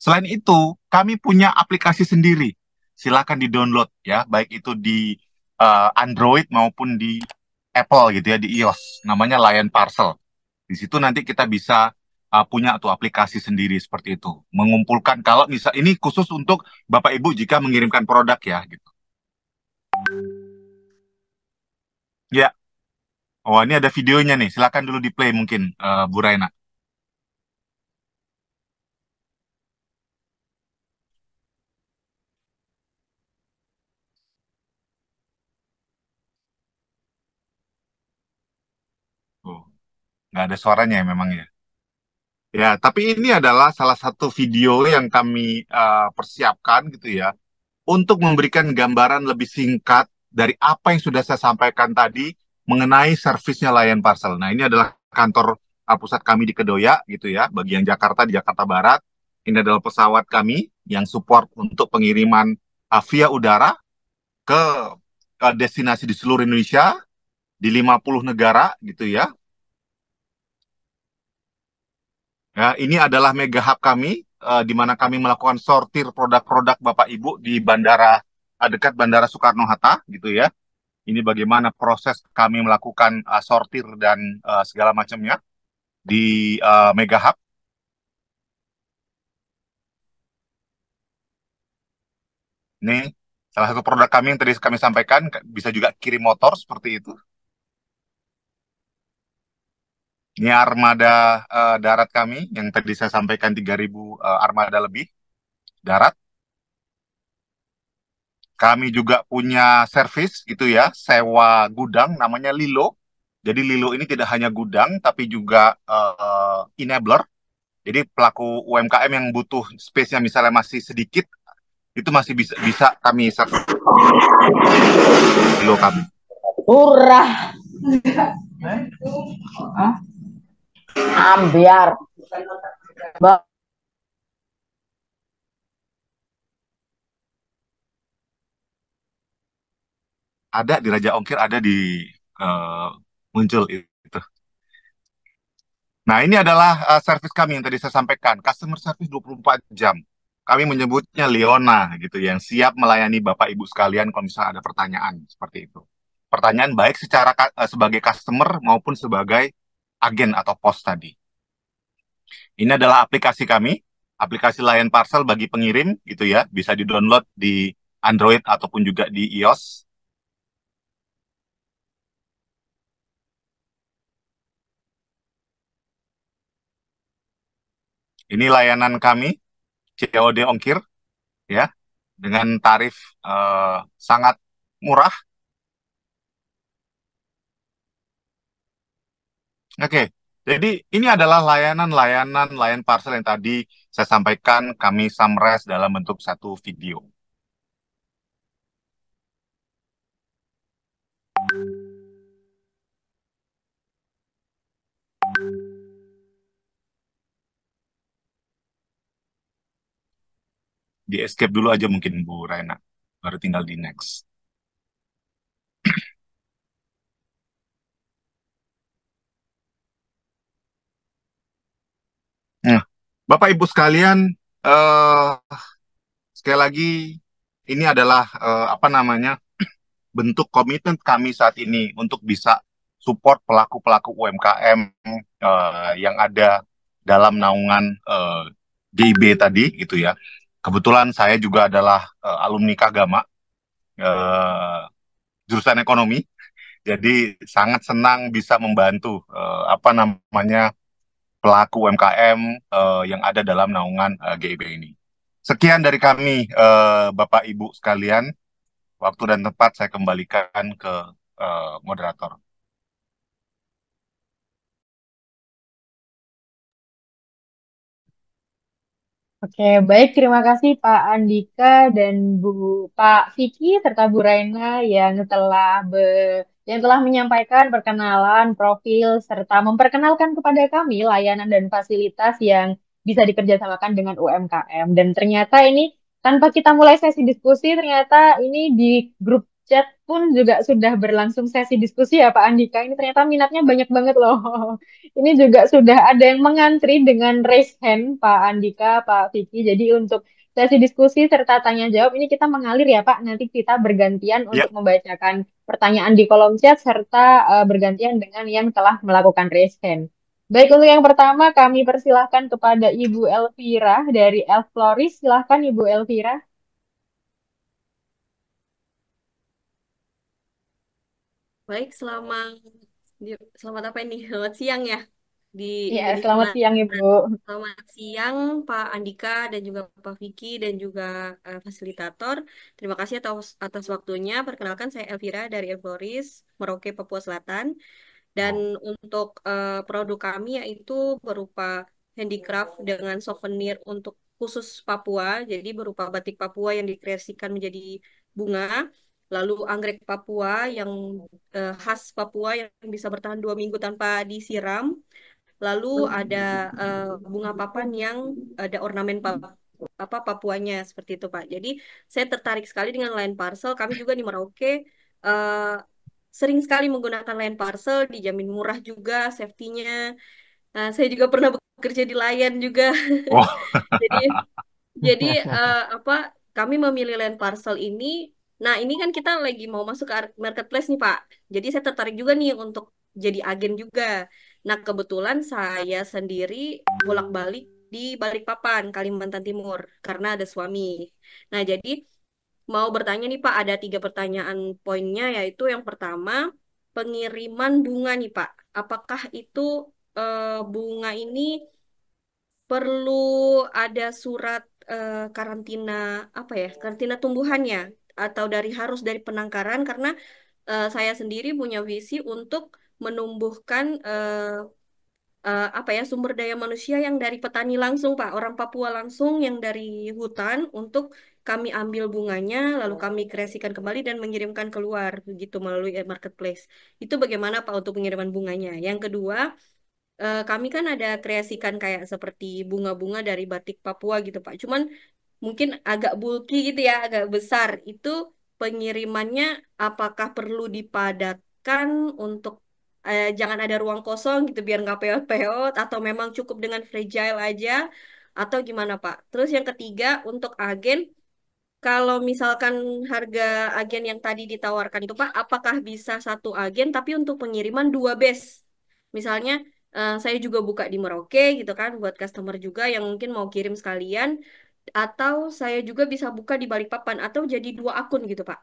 Selain itu, kami punya aplikasi sendiri. Silahkan di-download ya, baik itu di uh, Android maupun di Apple gitu ya, di iOS. Namanya Lion Parcel. Di situ nanti kita bisa uh, punya atau aplikasi sendiri seperti itu. Mengumpulkan kalau misal ini khusus untuk Bapak Ibu jika mengirimkan produk ya gitu. Ya. Oh, ini ada videonya nih. Silakan dulu di-play mungkin uh, Bu Raina. Oh, nggak ada suaranya ya memang ya. Ya, tapi ini adalah salah satu video yang kami uh, persiapkan gitu ya untuk memberikan gambaran lebih singkat dari apa yang sudah saya sampaikan tadi mengenai servisnya layan parcel. Nah, ini adalah kantor uh, pusat kami di Kedoya gitu ya, bagian Jakarta di Jakarta Barat. Ini adalah pesawat kami yang support untuk pengiriman uh, via udara ke uh, destinasi di seluruh Indonesia di 50 negara gitu ya. Ya, ini adalah mega hub kami uh, di mana kami melakukan sortir produk-produk Bapak Ibu di bandara eh, dekat Bandara Soekarno Hatta gitu ya. Ini bagaimana proses kami melakukan uh, sortir dan uh, segala macamnya di uh, mega hub. Nih, salah satu produk kami yang tadi kami sampaikan bisa juga kirim motor seperti itu. Ini armada uh, darat kami yang tadi saya sampaikan 3.000 uh, eh, armada lebih darat. Kami juga punya servis itu ya, sewa gudang namanya Lilo. Jadi Lilo ini tidak hanya gudang tapi juga uh, enabler. Jadi pelaku UMKM yang butuh space-nya misalnya masih sedikit itu masih bisa bisa kami servis Lilo kami. Murah ambiar ada di Raja Ongkir ada di uh, muncul itu. Nah, ini adalah uh, servis kami yang tadi saya sampaikan, customer service 24 jam. Kami menyebutnya Leona gitu yang siap melayani Bapak Ibu sekalian kalau misalnya ada pertanyaan seperti itu. Pertanyaan baik secara eh, sebagai customer maupun sebagai agen atau pos tadi. Ini adalah aplikasi kami, aplikasi layan parcel bagi pengirim gitu ya, bisa di-download di Android ataupun juga di iOS. Ini layanan kami COD ongkir ya dengan tarif uh, sangat murah Oke, jadi ini adalah layanan-layanan layan parcel yang tadi saya sampaikan kami summarize dalam bentuk satu video. Di escape dulu aja mungkin Bu Raina, baru tinggal di next. Bapak Ibu sekalian, uh, sekali lagi ini adalah uh, apa namanya bentuk komitmen kami saat ini untuk bisa support pelaku-pelaku UMKM uh, eh, yang ada dalam naungan uh, GIB tadi gitu ya. Kebetulan saya juga adalah uh, alumni Kagama uh, jurusan ekonomi, jadi sangat senang bisa membantu uh, apa namanya pelaku UMKM uh, eh, yang ada dalam naungan uh, eh, GIB ini. Sekian dari kami, uh, Bapak Ibu sekalian. Waktu dan tempat saya kembalikan ke uh, moderator. Oke, baik. Terima kasih Pak Andika dan Bu Pak Vicky serta Bu Raina yang telah ber yang telah menyampaikan perkenalan, profil, serta memperkenalkan kepada kami layanan dan fasilitas yang bisa dikerjasamakan dengan UMKM. Dan ternyata ini tanpa kita mulai sesi diskusi, ternyata ini di grup chat pun juga sudah berlangsung sesi diskusi ya Pak Andika. Ini ternyata minatnya banyak banget loh. Ini juga sudah ada yang mengantri dengan raise hand Pak Andika, Pak Vicky. Jadi untuk sesi diskusi serta tanya jawab ini kita mengalir ya Pak. Nanti kita bergantian yep. Ya. untuk membacakan pertanyaan di kolom chat serta uh, bergantian dengan yang telah melakukan raise hand. Baik untuk yang pertama kami persilahkan kepada Ibu Elvira dari Elf Floris. Silahkan Ibu Elvira. Baik, selamat selamat apa ini? Selamat siang ya di Ya, selamat siang Ibu. Selamat siang Pak Andika dan juga Pak Vicky dan juga uh, fasilitator. Terima kasih atas, atas waktunya. Perkenalkan saya Elvira dari Elvoris, Merauke, Papua Selatan. Dan iya. untuk uh, produk kami yaitu berupa handicraft dengan souvenir untuk khusus Papua, jadi berupa batik Papua yang dikreasikan menjadi bunga lalu anggrek Papua yang eh, khas Papua yang bisa bertahan dua minggu tanpa disiram, Lalu ada uh, bunga papan yang ada ornamen pap apa Papuanya seperti itu Pak. Jadi saya tertarik sekali dengan lain parcel. Kami juga di Merauke uh, sering sekali menggunakan lain parcel, dijamin murah juga safety-nya. Uh, saya juga pernah bekerja di Lion juga. Oh. jadi jadi uh, apa kami memilih line parcel ini. Nah, ini kan kita lagi mau masuk ke marketplace nih, Pak. Jadi saya tertarik juga nih untuk jadi agen juga. Nah, kebetulan saya sendiri bolak-balik di Balikpapan, Kalimantan Timur karena ada suami. Nah, jadi mau bertanya nih Pak, ada tiga pertanyaan poinnya yaitu yang pertama, pengiriman bunga nih Pak. Apakah itu eh, bunga ini perlu ada surat eh, karantina apa ya? Karantina tumbuhannya atau dari harus dari penangkaran karena eh, saya sendiri punya visi untuk menumbuhkan uh, uh, apa ya sumber daya manusia yang dari petani langsung Pak, orang Papua langsung yang dari hutan untuk kami ambil bunganya lalu oh. kami kreasikan kembali dan mengirimkan keluar begitu melalui eh, marketplace. Itu bagaimana Pak untuk pengiriman bunganya? Yang kedua, uh, kami kan ada kreasikan kayak seperti bunga-bunga dari batik Papua gitu Pak. Cuman mungkin agak bulky gitu ya, agak besar. Itu pengirimannya apakah perlu dipadatkan untuk eh, jangan ada ruang kosong gitu biar nggak peot-peot atau memang cukup dengan fragile aja atau gimana Pak? Terus yang ketiga untuk agen kalau misalkan harga agen yang tadi ditawarkan itu Pak, apakah bisa satu agen tapi untuk pengiriman dua base? Misalnya eh, saya juga buka di Merauke gitu kan buat customer juga yang mungkin mau kirim sekalian atau saya juga bisa buka di Balikpapan atau jadi dua akun gitu Pak.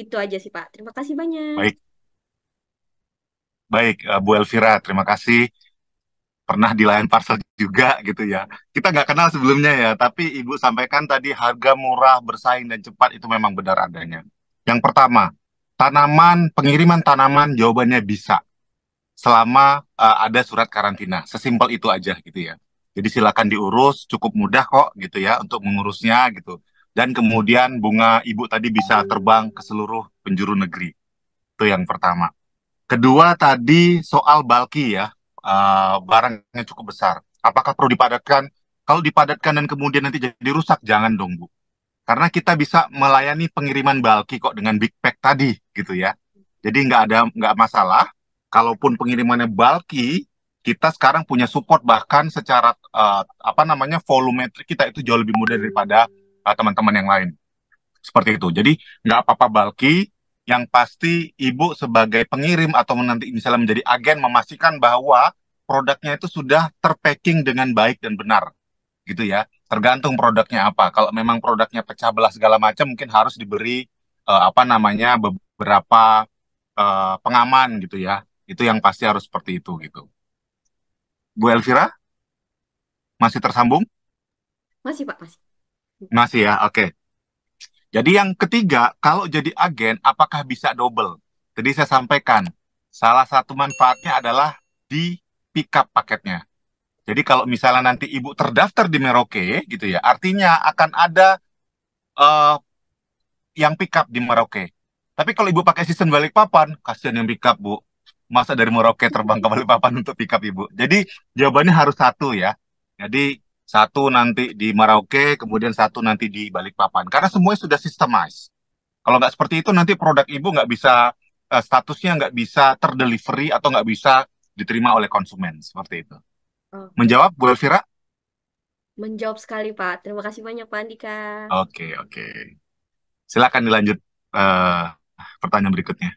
Itu aja sih Pak. Terima kasih banyak. Baik, Baik, eh, Bu Elvira, terima kasih. Pernah di lain parcel juga gitu ya. Kita nggak kenal sebelumnya ya, tapi Ibu sampaikan tadi harga murah, bersaing, dan cepat itu memang benar adanya. Yang pertama, tanaman, pengiriman tanaman jawabannya bisa. Selama uh, ada surat karantina, sesimpel itu aja gitu ya. Jadi silakan diurus, cukup mudah kok gitu ya untuk mengurusnya gitu. Dan kemudian bunga ibu tadi bisa terbang ke seluruh penjuru negeri. Itu yang pertama. Kedua tadi soal balki ya, uh, eh, barangnya cukup besar. Apakah perlu dipadatkan? Kalau dipadatkan dan kemudian nanti jadi rusak, jangan dong Bu. Karena kita bisa melayani pengiriman balki kok dengan big pack tadi gitu ya. Jadi nggak ada nggak masalah. Kalaupun pengirimannya balki, kita sekarang punya support bahkan secara uh, apa namanya volumetrik kita itu jauh lebih mudah daripada eh, teman-teman uh, yang lain. Seperti itu. Jadi nggak apa-apa balki, yang pasti ibu sebagai pengirim atau nanti misalnya menjadi agen memastikan bahwa produknya itu sudah terpacking dengan baik dan benar gitu ya tergantung produknya apa kalau memang produknya pecah belah segala macam mungkin harus diberi uh, apa namanya beberapa uh, pengaman gitu ya itu yang pasti harus seperti itu gitu Bu Elvira masih tersambung masih Pak masih masih ya oke okay. Jadi yang ketiga, kalau jadi agen, apakah bisa double? Tadi saya sampaikan, salah satu manfaatnya adalah di pick up paketnya. Jadi kalau misalnya nanti ibu terdaftar di Merauke, gitu ya, artinya akan ada uh, yang pick up di Merauke. Tapi kalau ibu pakai sistem balik papan, kasihan yang pick up bu. Masa dari Merauke terbang ke Balikpapan untuk pick up ibu. Jadi jawabannya harus satu ya. Jadi satu nanti di Merauke, kemudian satu nanti di Balikpapan. Karena semuanya sudah systemize. Kalau nggak seperti itu nanti produk ibu nggak bisa uh, statusnya nggak bisa terdelivery atau nggak bisa diterima oleh konsumen seperti itu. Oh. Menjawab Bu Elvira? Menjawab sekali Pak. Terima kasih banyak Pak Andika. Oke okay, oke. Okay. Silakan dilanjut uh, pertanyaan berikutnya.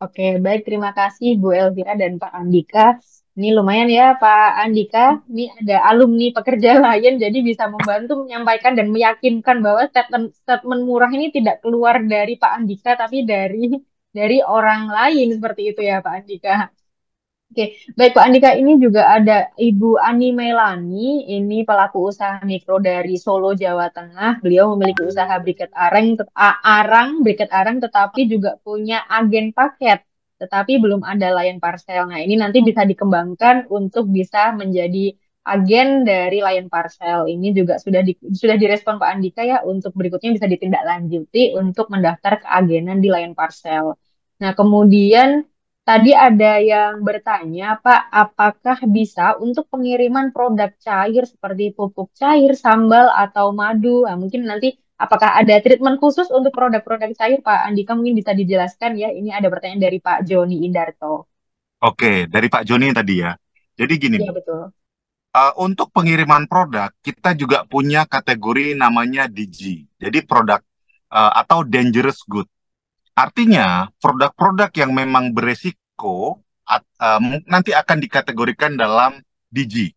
Oke okay, baik terima kasih Bu Elvira dan Pak Andika. Ini lumayan ya Pak Andika, ini ada alumni pekerja lain jadi bisa membantu menyampaikan dan meyakinkan bahwa statement, statement murah ini tidak keluar dari Pak Andika tapi dari dari orang lain seperti itu ya Pak Andika. Oke, baik Pak Andika ini juga ada Ibu Ani Melani, ini pelaku usaha mikro dari Solo, Jawa Tengah. Beliau memiliki usaha briket arang, arang briket arang, tetapi juga punya agen paket tetapi belum ada lion parcel. Nah, ini nanti bisa dikembangkan untuk bisa menjadi agen dari lion parcel. Ini juga sudah di, sudah direspon Pak Andika ya untuk berikutnya bisa ditindaklanjuti untuk mendaftar keagenan di lion parcel. Nah, kemudian tadi ada yang bertanya, Pak, apakah bisa untuk pengiriman produk cair seperti pupuk cair, sambal atau madu? Nah, mungkin nanti Apakah ada treatment khusus untuk produk-produk cair, Pak Andika? Mungkin bisa dijelaskan ya. Ini ada pertanyaan dari Pak Joni Indarto. Oke, dari Pak Joni tadi ya. Jadi gini. Iya, betul. Uh, untuk pengiriman produk, kita juga punya kategori namanya DG. Jadi produk uh, atau dangerous good. Artinya, produk-produk yang memang beresiko uh, nanti akan dikategorikan dalam DG.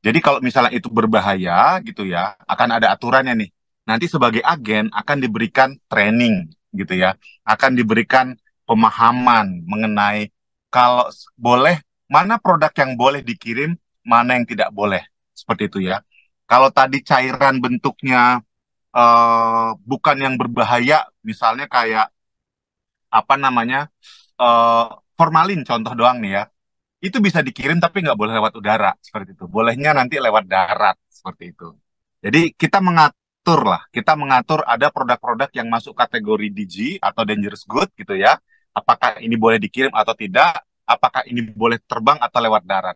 Jadi kalau misalnya itu berbahaya gitu ya, akan ada aturannya nih nanti sebagai agen akan diberikan training gitu ya, akan diberikan pemahaman mengenai kalau boleh mana produk yang boleh dikirim, mana yang tidak boleh seperti itu ya. Kalau tadi cairan bentuknya uh, bukan yang berbahaya, misalnya kayak apa namanya uh, formalin contoh doang nih ya, itu bisa dikirim tapi nggak boleh lewat udara seperti itu. Bolehnya nanti lewat darat seperti itu. Jadi kita mengat mengatur lah. Kita mengatur ada produk-produk yang masuk kategori DG atau dangerous good gitu ya. Apakah ini boleh dikirim atau tidak? Apakah ini boleh terbang atau lewat darat?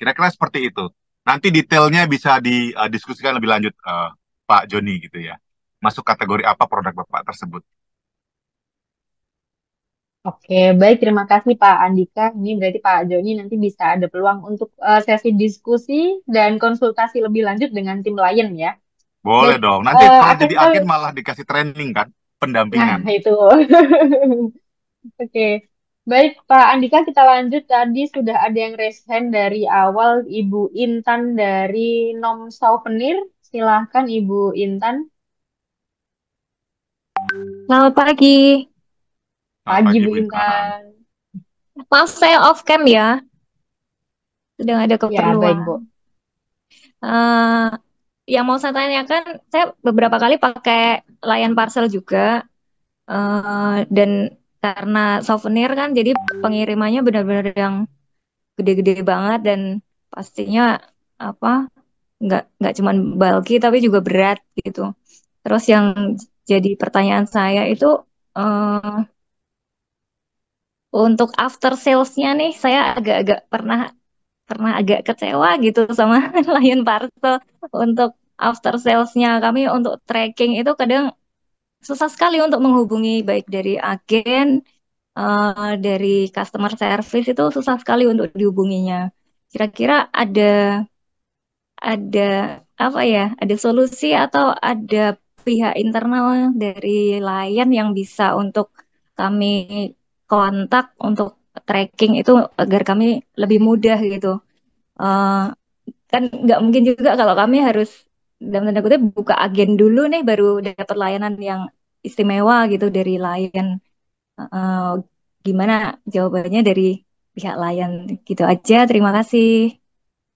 Kira-kira seperti itu. Nanti detailnya bisa didiskusikan eh, lebih lanjut uh, Pak Joni gitu ya. Masuk kategori apa produk Bapak tersebut? Oke, baik. Terima kasih Pak Andika. Ini berarti Pak Joni nanti bisa ada peluang untuk uh, sesi diskusi dan konsultasi lebih lanjut dengan tim lain ya. Boleh ya, dong. Nanti uh, jadi agen malah dikasih training kan, pendampingan. Nah, itu. Oke. Okay. Baik, Pak Andika, kita lanjut. Tadi sudah ada yang raise hand dari awal, Ibu Intan dari Nom Souvenir. Silahkan, Ibu Intan. Selamat pagi. Selamat pagi, Bu Intan. Maaf, saya off cam ya. Sedang ada keperluan. Ya, baik, Bu. Uh, yang mau saya tanyakan, saya beberapa kali pakai layan parcel juga, uh, dan karena souvenir kan, jadi pengirimannya benar-benar yang gede-gede banget dan pastinya apa nggak nggak cuman bulky tapi juga berat gitu. Terus yang jadi pertanyaan saya itu uh, untuk after salesnya nih, saya agak-agak pernah pernah agak kecewa gitu sama Lion parcel untuk after salesnya kami untuk tracking itu kadang susah sekali untuk menghubungi baik dari agen uh, dari customer service itu susah sekali untuk dihubunginya kira-kira ada ada apa ya ada solusi atau ada pihak internal dari Lion yang bisa untuk kami kontak untuk tracking itu agar kami lebih mudah gitu. Uh, kan nggak mungkin juga kalau kami harus dalam tanda kutip buka agen dulu nih baru dapat layanan yang istimewa gitu dari layan. Uh, gimana jawabannya dari pihak layan gitu aja. Terima kasih.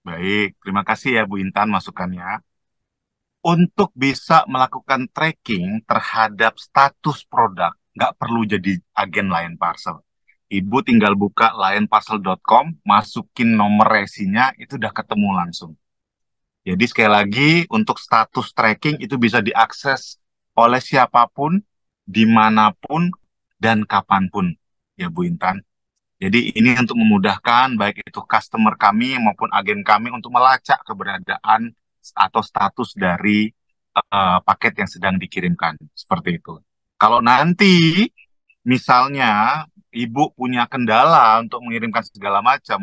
Baik, terima kasih ya Bu Intan masukannya. Untuk bisa melakukan tracking terhadap status produk, nggak perlu jadi agen layan parcel Ibu tinggal buka lionparcel.com, masukin nomor resinya, itu udah ketemu langsung. Jadi sekali lagi untuk status tracking itu bisa diakses oleh siapapun, dimanapun, dan kapanpun ya Bu Intan. Jadi ini untuk memudahkan baik itu customer kami maupun agen kami untuk melacak keberadaan atau status dari uh, paket yang sedang dikirimkan seperti itu. Kalau nanti misalnya ibu punya kendala untuk mengirimkan segala macam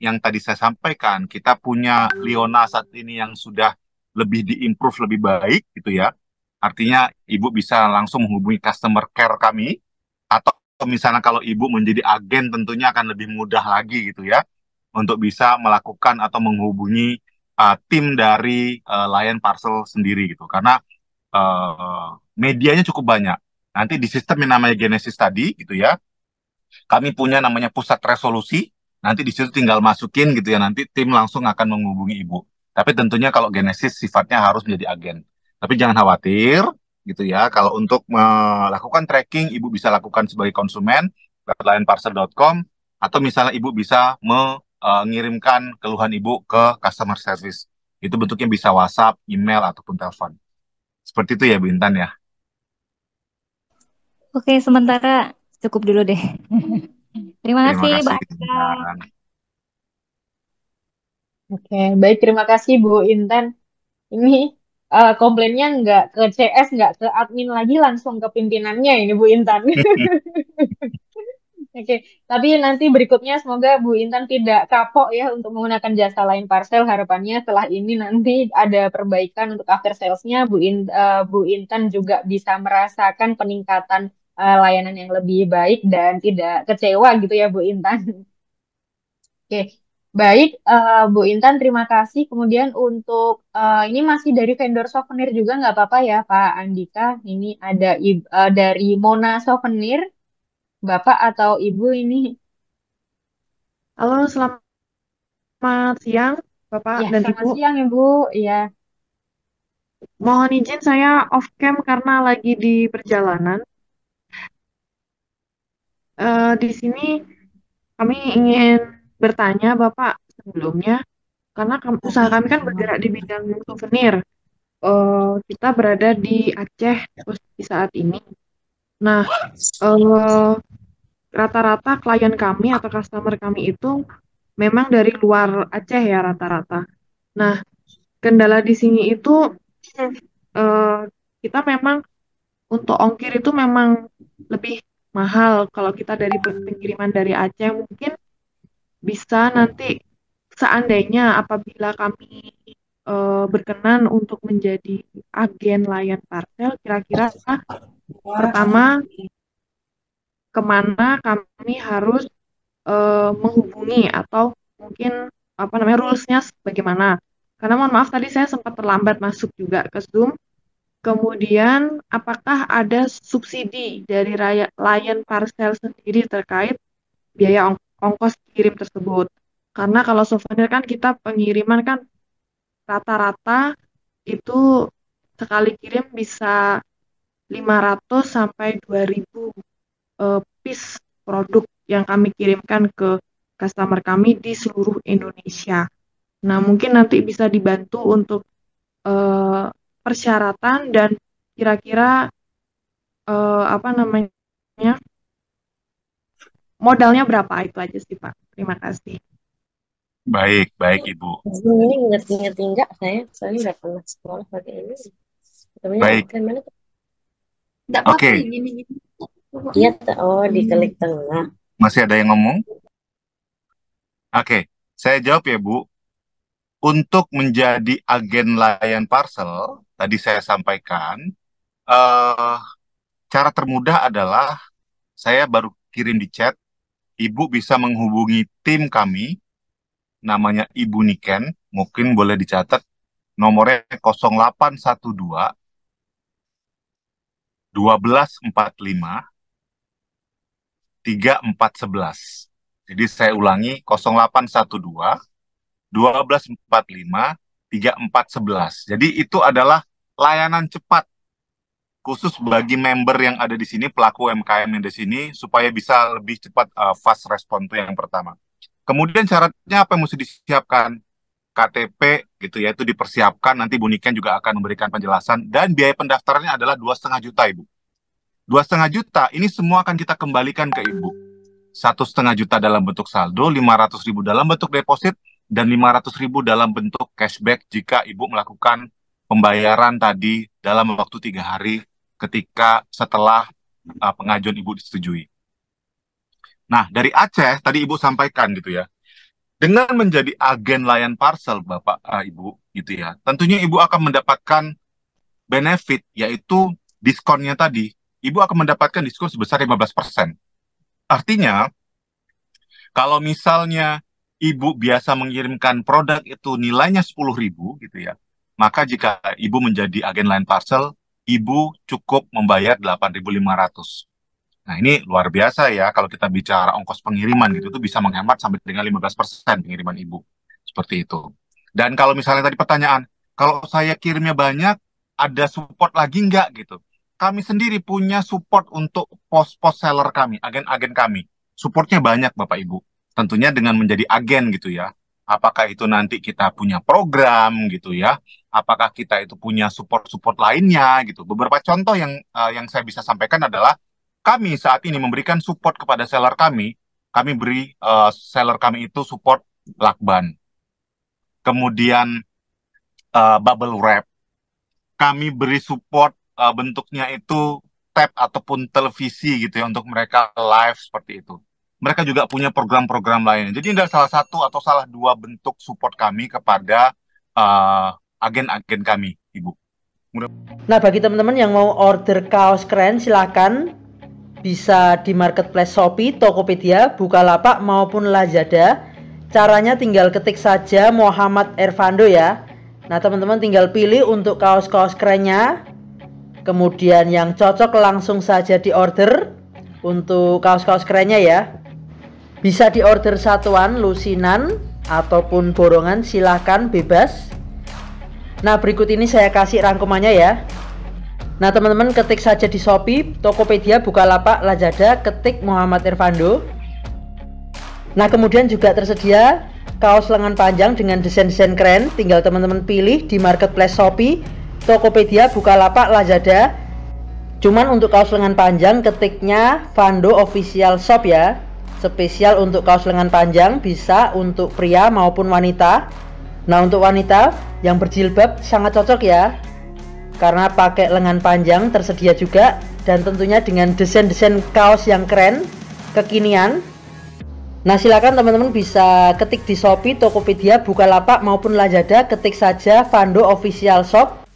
yang tadi saya sampaikan, kita punya Leona saat ini yang sudah lebih diimprove lebih baik gitu ya. Artinya ibu bisa langsung menghubungi customer care kami atau misalnya kalau ibu menjadi agen tentunya akan lebih mudah lagi gitu ya untuk bisa melakukan atau menghubungi uh, tim dari uh, Lion Parcel sendiri gitu karena uh, medianya cukup banyak Nanti di sistem yang namanya Genesis tadi gitu ya, kami punya namanya pusat resolusi. Nanti di situ tinggal masukin gitu ya. Nanti tim langsung akan menghubungi ibu. Tapi tentunya kalau Genesis sifatnya harus menjadi agen. Tapi jangan khawatir gitu ya. Kalau untuk melakukan tracking, ibu bisa lakukan sebagai konsumen parcel.com atau misalnya ibu bisa mengirimkan e, keluhan ibu ke customer service. Itu bentuknya bisa WhatsApp, email ataupun telepon. Seperti itu ya Bu Intan ya. Oke, sementara cukup dulu deh. Terima kasih, Terima kasih, Mbak Oke, baik. Terima kasih, Bu Intan. Ini uh, komplainnya nggak ke CS, nggak ke admin lagi, langsung ke pimpinannya ini, Bu Intan. Oke, tapi nanti berikutnya semoga Bu Intan tidak kapok ya untuk menggunakan jasa lain parcel. Harapannya setelah ini nanti ada perbaikan untuk after salesnya, Bu, In, uh, Bu Intan juga bisa merasakan peningkatan uh, layanan yang lebih baik dan tidak kecewa gitu ya Bu Intan. Oke, okay. baik uh, Bu Intan terima kasih. Kemudian untuk uh, ini masih dari vendor souvenir juga nggak apa-apa ya Pak Andika. Ini ada uh, dari Mona Souvenir. Bapak atau Ibu ini? Halo, selamat siang, Bapak ya, dan selamat siang, Ibu. Ya. Iya. Mohon izin saya off cam karena lagi di perjalanan. Uh, di sini kami ingin bertanya Bapak sebelumnya karena usaha kami kan bergerak di bidang souvenir. Uh, kita berada di Aceh di saat ini. Nah, rata eh, rata-rata klien kami atau customer kami itu memang dari luar Aceh ya rata-rata. Nah, kendala di sini itu uh, kita memang untuk ongkir itu memang lebih mahal. Kalau kita dari pengiriman dari Aceh mungkin bisa nanti seandainya apabila kami e, berkenan untuk menjadi agen layan parcel, kira-kira pertama kemana kami harus e, menghubungi atau mungkin apa namanya rulesnya bagaimana? Karena mohon maaf tadi saya sempat terlambat masuk juga ke Zoom. Kemudian, apakah ada subsidi dari layan parcel sendiri terkait biaya ong ongkos kirim tersebut? Karena kalau souvenir kan kita pengiriman kan rata-rata itu sekali kirim bisa 500 sampai 2000 uh, e, piece produk yang kami kirimkan ke customer kami di seluruh Indonesia. Nah, mungkin nanti bisa dibantu untuk uh, persyaratan dan kira-kira uh, apa namanya modalnya berapa itu aja sih Pak. Terima kasih. Baik, baik Ibu. Ini ingat-ingat enggak saya, saya nggak pernah sekolah pakai ini. Tapi baik. Kan Oke. mana? okay. gini gini. Iya, oh tengah. Masih ada yang ngomong? Oke, okay. saya jawab ya Bu untuk menjadi agen layan parcel tadi saya sampaikan uh, cara termudah adalah saya baru kirim di chat ibu bisa menghubungi tim kami namanya Ibu Niken mungkin boleh dicatat nomornya 0812 1245 3411 jadi saya ulangi 0812 1245 3411. Jadi itu adalah layanan cepat khusus bagi member yang ada di sini pelaku UMKM yang di sini supaya bisa lebih cepat uh, fast respon itu yang pertama. Kemudian syaratnya apa yang mesti disiapkan? KTP gitu ya itu dipersiapkan nanti Buniken juga akan memberikan penjelasan dan biaya pendaftarannya adalah dua setengah juta ibu. Dua setengah juta ini semua akan kita kembalikan ke ibu. Satu setengah juta dalam bentuk saldo, lima ratus ribu dalam bentuk deposit, dan 500 ribu dalam bentuk cashback jika ibu melakukan pembayaran tadi dalam waktu tiga hari ketika setelah uh, pengajuan ibu disetujui. Nah, dari Aceh tadi ibu sampaikan gitu ya, dengan menjadi agen layan parcel bapak uh, ibu gitu ya, tentunya ibu akan mendapatkan benefit yaitu diskonnya tadi. Ibu akan mendapatkan diskon sebesar 15%. Artinya, kalau misalnya ibu biasa mengirimkan produk itu nilainya ribu gitu ya. Maka jika ibu menjadi agen lain parcel, ibu cukup membayar 8.500. Nah, ini luar biasa ya kalau kita bicara ongkos pengiriman gitu itu bisa menghemat sampai dengan 15% pengiriman ibu. Seperti itu. Dan kalau misalnya tadi pertanyaan, kalau saya kirimnya banyak, ada support lagi nggak gitu? Kami sendiri punya support untuk pos-pos seller kami, agen-agen kami. Supportnya banyak Bapak Ibu tentunya dengan menjadi agen gitu ya. Apakah itu nanti kita punya program gitu ya? Apakah kita itu punya support-support lainnya gitu? Beberapa contoh yang uh, yang saya bisa sampaikan adalah kami saat ini memberikan support kepada seller kami. Kami beri uh, seller kami itu support lakban, kemudian uh, bubble wrap. Kami beri support uh, bentuknya itu tab ataupun televisi gitu ya untuk mereka live seperti itu mereka juga punya program-program lain. Jadi ini adalah salah satu atau salah dua bentuk support kami kepada agen eh, agen-agen kami, Ibu. Mudah nah, bagi teman-teman yang mau order kaos keren, silahkan bisa di marketplace Shopee, Tokopedia, Bukalapak maupun Lazada. Caranya tinggal ketik saja Muhammad Ervando ya. Nah, teman-teman tinggal pilih untuk kaos-kaos kerennya. Kemudian yang cocok langsung saja di order untuk kaos-kaos kerennya ya. Bisa diorder satuan, lusinan, ataupun borongan silahkan bebas. Nah berikut ini saya kasih rangkumannya ya. Nah teman-teman ketik saja di Shopee, Tokopedia, Bukalapak, Lazada, ketik Muhammad Irfando. Nah kemudian juga tersedia kaos lengan panjang dengan desain-desain keren. Tinggal teman-teman pilih di marketplace Shopee, Tokopedia, Bukalapak, Lazada. Cuman untuk kaos lengan panjang ketiknya Vando Official Shop ya spesial untuk kaos lengan panjang bisa untuk pria maupun wanita nah untuk wanita yang berjilbab sangat cocok ya karena pakai lengan panjang tersedia juga dan tentunya dengan desain-desain kaos yang keren kekinian Nah silakan teman-teman bisa ketik di Shopee, Tokopedia, Bukalapak maupun Lazada ketik saja Vando Official Shop